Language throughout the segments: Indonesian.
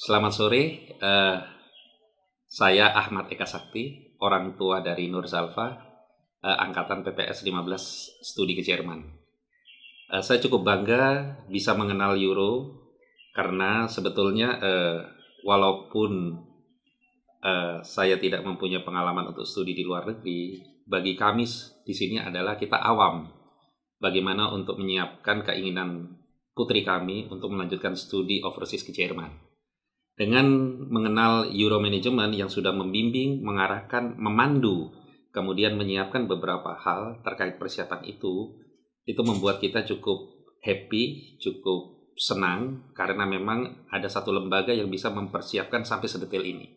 Selamat sore, uh, saya Ahmad Eka Sakti, orang tua dari Nur Salva, uh, eh, angkatan PPS 15 studi ke Jerman. Uh, saya cukup bangga bisa mengenal Euro karena sebetulnya uh, walaupun uh, saya tidak mempunyai pengalaman untuk studi di luar negeri, bagi kami di sini adalah kita awam. Bagaimana untuk menyiapkan keinginan putri kami untuk melanjutkan studi overseas ke Jerman dengan mengenal Euro Management yang sudah membimbing, mengarahkan, memandu, kemudian menyiapkan beberapa hal terkait persiapan itu, itu membuat kita cukup happy, cukup senang karena memang ada satu lembaga yang bisa mempersiapkan sampai sedetail ini.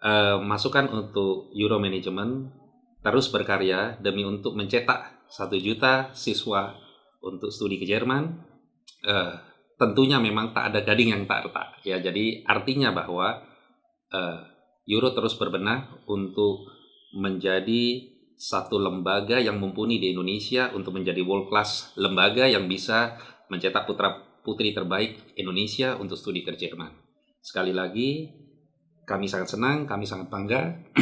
Uh, masukan untuk Euro Management terus berkarya demi untuk mencetak satu juta siswa untuk studi ke Jerman. Uh, tentunya memang tak ada gading yang tak retak ya jadi artinya bahwa uh, Euro terus berbenah untuk menjadi satu lembaga yang mumpuni di Indonesia untuk menjadi world class lembaga yang bisa mencetak putra putri terbaik Indonesia untuk studi ke Jerman sekali lagi kami sangat senang kami sangat bangga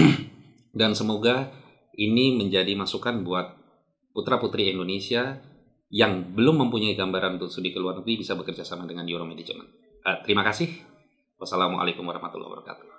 dan semoga ini menjadi masukan buat putra putri Indonesia yang belum mempunyai gambaran untuk studi ke luar negeri bisa bekerja sama dengan Euro Management. Uh, terima kasih. Wassalamualaikum warahmatullahi wabarakatuh.